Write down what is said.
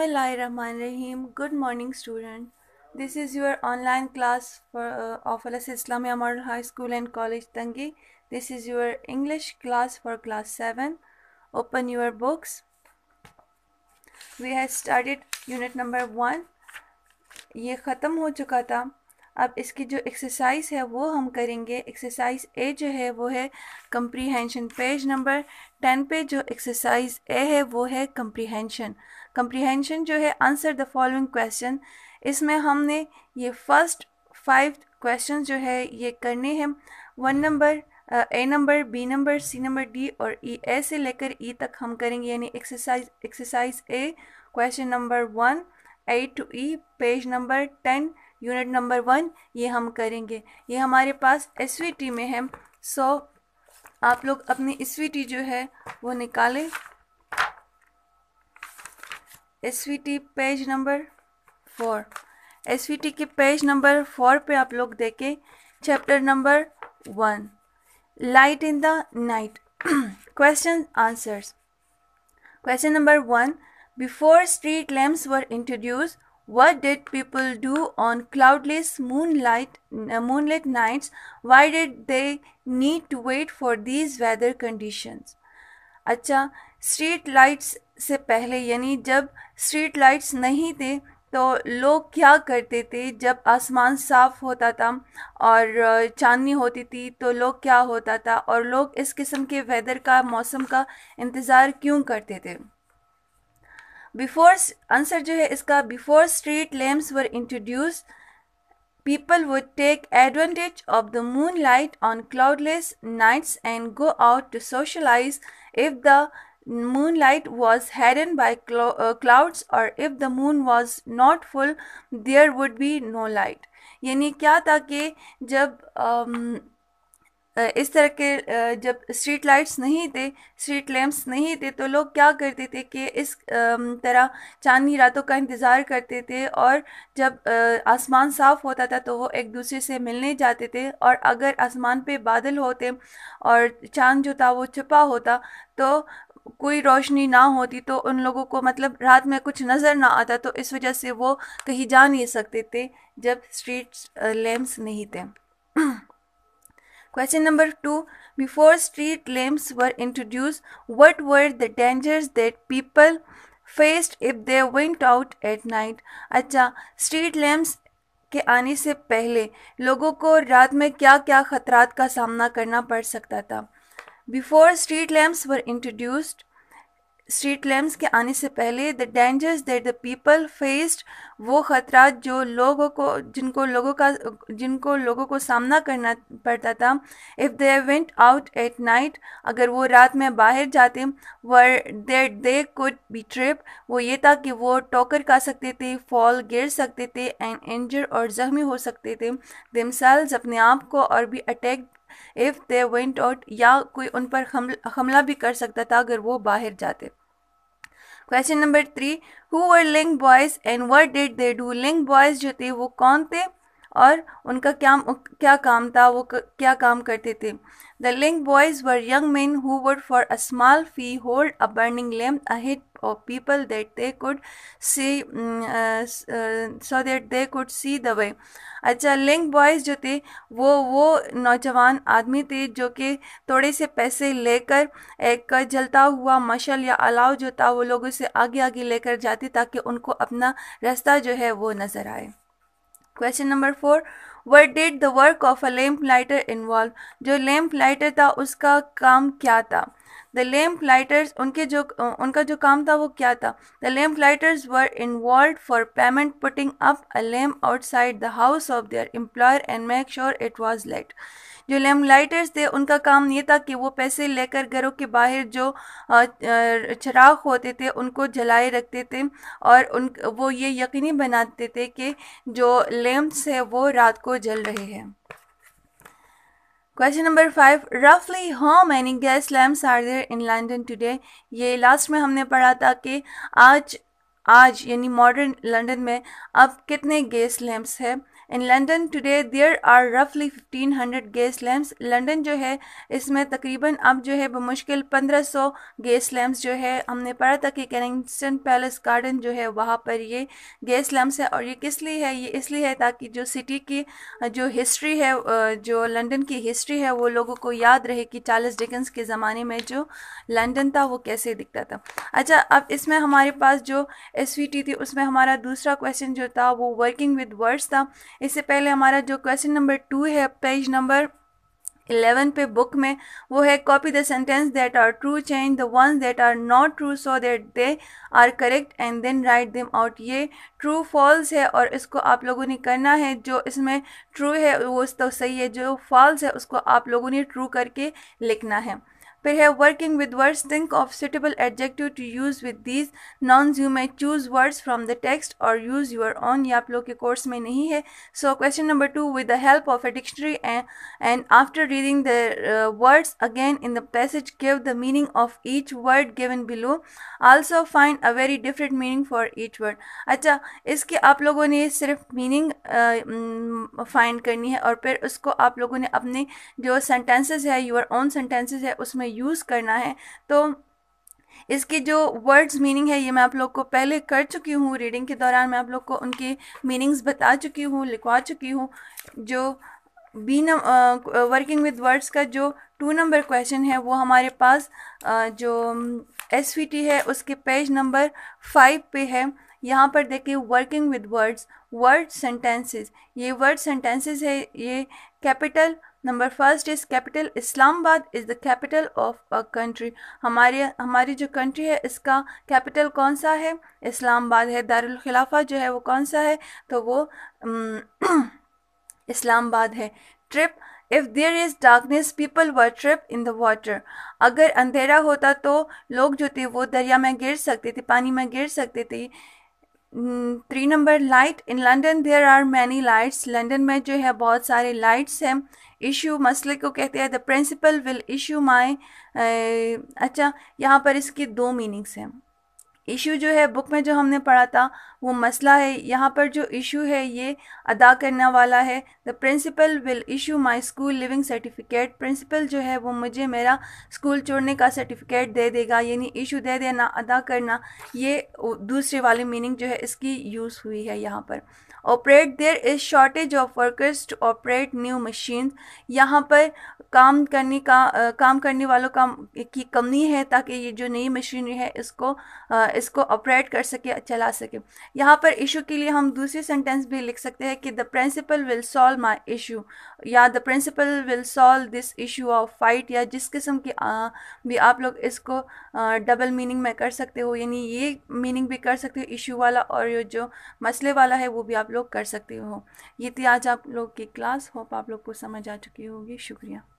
Rahim good morning student this is your online class of अलस Islamia model high school and college Tangi this is your English class for class seven open your books we have started unit number one ये ख़त्म हो चुका था अब इसकी जो exercise है वो हम करेंगे एक्सरसाइज ए जो है वो है कंप्रीहेंशन पेज नंबर टेन पे जो एक्सरसाइज ए है वो है कम्प्रीहेंशन कम्प्रीहेंशन जो है आंसर द फॉलोइंग क्वेश्चन इसमें हमने ये फर्स्ट फाइव क्वेश्चन जो है ये करने हैं one number A number B number C number D और ई e, ए से लेकर ई e तक हम करेंगे यानी exercise exercise A question number one A two E page number ten unit number one ये हम करेंगे ये हमारे पास एस में है सो आप लोग अपनी एस जो है वो निकालें S page number four S के पेज नंबर फोर पे आप लोग देखें chapter number one light in the night question answers question number one before street lamps were introduce What did people do on cloudless moonlight moonlit nights? Why did they need to wait for these weather conditions? अच्छा street lights से पहले यानी जब street lights नहीं थे तो लोग क्या करते थे जब आसमान साफ़ होता था और चांदनी होती थी तो लोग क्या होता था और लोग इस किस्म के वेदर का मौसम का इंतज़ार क्यों करते थे बिफोर आंसर जो है इसका before street lamps were introduce people would take advantage of the moon light on cloudless nights and go out to socialise if the moon light was hidden by clouds or if the moon was not full there would be no light यानी क्या था कि जब um, इस तरह के जब street lights नहीं थे स्ट्रीट लैम्प्स नहीं थे तो लोग क्या करते थे कि इस तरह चांदनी रातों का इंतज़ार करते थे और जब आसमान साफ़ होता था तो वो एक दूसरे से मिलने जाते थे और अगर आसमान पे बादल होते और चांद जो था वो छुपा होता तो कोई रोशनी ना होती तो उन लोगों को मतलब रात में कुछ नज़र ना आता तो इस वजह से वो कहीं जा नहीं सकते थे जब स्ट्रीट लैम्प्स नहीं थे Question number two Before street lamps were introduced, what were the dangers that people faced if they went out at night? अच्छा street lamps के आने से पहले लोगों को रात में क्या क्या खतरात का सामना करना पड़ सकता था before street lamps were introduced street lamps के आने से पहले the dangers that the people faced वो ख़तरा जो लोगों को जिनको लोगों का जिनको लोगों को सामना करना पड़ता था if they went out at night अगर वो रात में बाहर जाते were that they could be trip वो ये था कि वो टोकर का सकते थे फॉल गिर सकते थे एंड इंजर और ज़ख्मी हो सकते थे दिमसेल्स अपने आप को और भी attack if they went out या कोई उन पर हमला भी कर सकता था अगर वो बाहर जाते question number three who were link boys and what did they do link boys जो थे वो कौन थे और उनका क्या क्या काम था वो क्या काम करते थे the link boys were young man who would for a small fee hold a burning lamp ahead of people that they could see mm, uh, uh, so that they could see अच्छा link boys जो थे वो वो नौजवान आदमी थे जो कि थोड़े से पैसे लेकर एक जलता हुआ मशल या अलाव जो था वो लोगों से आगे आगे लेकर जाते ताकि उनको अपना रास्ता जो है वो नज़र आए question number four what did the work of a lamp lighter involve जो लैम्प लाइटर था उसका काम क्या था द लैम्प लाइटर्स उनके जो उनका जो काम था वो क्या था the lamp lighters were involve for payment putting up a lamp outside the house of their employer and make sure it was light जो लैम लाइटर्स थे उनका काम ये था कि वो पैसे लेकर घरों के बाहर जो चराग होते थे उनको जलाए रखते थे और उन वो ये यकीनी बनाते थे कि जो लैम्प्स है वो रात को जल रहे हैं क्वेश्चन नंबर फाइव रफली how many gas lamps are there in London today ये लास्ट में हमने पढ़ा था कि आज आज यानी मॉडर्न लंदन में अब कितने गैस लैम्प्स हैं in London today there are रफली 1500 गैस लैम्प्स लंदन जो है इसमें तकरीबन अब जो है बमुश्किल 1500 गैस लैंप्स जो है हमने पढ़ा था कि कैनिंगटन पैलेस गार्डन जो है वहाँ पर ये गैस लैंप्स है और ये किस लिए है ये इसलिए है ताकि जो सिटी की जो हिस्ट्री है जो लंदन की हिस्ट्री है वो लोगों को याद रहे कि चार्ल्स डिकन्स के ज़माने में जो लंदन था वो कैसे दिखता था अच्छा अब इसमें हमारे पास जो एस थी उसमें हमारा दूसरा क्वेश्चन जो था वो वर्किंग विद वर्ड्स था इससे पहले हमारा जो क्वेश्चन नंबर टू है पेज नंबर इलेवन पे बुक में वो है copy the sentence that are true change the ones that are not true so that they are correct and then write them out ये ट्रू फॉल्स है और इसको आप लोगों ने करना है जो इसमें ट्रू है वो तो सही है जो फॉल्स है उसको आप लोगों ने ट्रू करके लिखना है फिर है working with words think of suitable adjective to use with these nouns you may choose words from the text और यूज़ यूर ऑन ये आप लोग के कोर्स में नहीं है so question number two with the help of a dictionary and after reading the words again in the passage give the meaning of each word given below also find a very different meaning for each word अच्छा इसके आप लोगों ने सिर्फ meaning find uh, mm, करनी है और फिर उसको आप लोगों ने अपने जो सेंटेंसेज है योर ओन सेंटेंसेज है उसमें यूज़ करना है तो इसके जो वर्ड्स मीनिंग है ये मैं आप लोग को पहले कर चुकी हूँ रीडिंग के दौरान मैं आप लोग को उनकी मीनिंग्स बता चुकी हूँ लिखवा चुकी हूँ जो बी नम वर्किंग विद वर्ड्स का जो टू नंबर क्वेश्चन है वो हमारे पास uh, जो एस है उसके पेज नंबर फाइव पे है यहाँ पर देखिए working with words word sentences ये वर्ड सेंटेंसेस है ये capital number first is capital Islamabad is the capital of a country हमारे हमारी जो कंट्री है इसका कैपिटल कौन सा है इस्लामाबाद है दारुल खिलाफा जो है वो कौन सा है तो वो इस्लामाबाद है trip if there is darkness people would trip in the water अगर अंधेरा होता तो लोग जो थे वो दरिया में गिर सकते थे पानी में गिर सकते थे three number light in London there are many lights London में जो है बहुत सारे लाइट्स हैं इशू मसले को कहते हैं the principal will issue my अच्छा यहाँ पर इसकी दो मीनिंग्स हैं इशू जो है बुक में जो हमने पढ़ा था वो मसला है यहाँ पर जो इशू है ये अदा करने वाला है the principal will issue my school leaving certificate principal जो है वो मुझे मेरा स्कूल छोड़ने का सर्टिफिकेट दे देगा यानी इशू दे देना अदा करना ये दूसरे वाली मीनिंग जो है इसकी यूज़ हुई है यहाँ पर operate there is shortage of workers to operate new machine यहाँ पर काम करने का आ, काम करने वालों का की कमी है ताकि ये जो नई मशीनरी है इसको आ, इसको ऑपरेट कर सके चला सके यहाँ पर इशू के लिए हम दूसरी सेंटेंस भी लिख सकते हैं कि the principal will solve my issue या the principal will solve this issue of fight या जिस किस्म की आ, भी आप लोग इसको डबल मीनिंग में कर सकते हो यानी ये मीनिंग भी कर सकते हो इशू वाला और ये जो मसले वाला है वो भी आप लोग लोग कर सकते हो ये थी आज आप लोग की क्लास होप आप लोग को समझ आ चुकी होगी शुक्रिया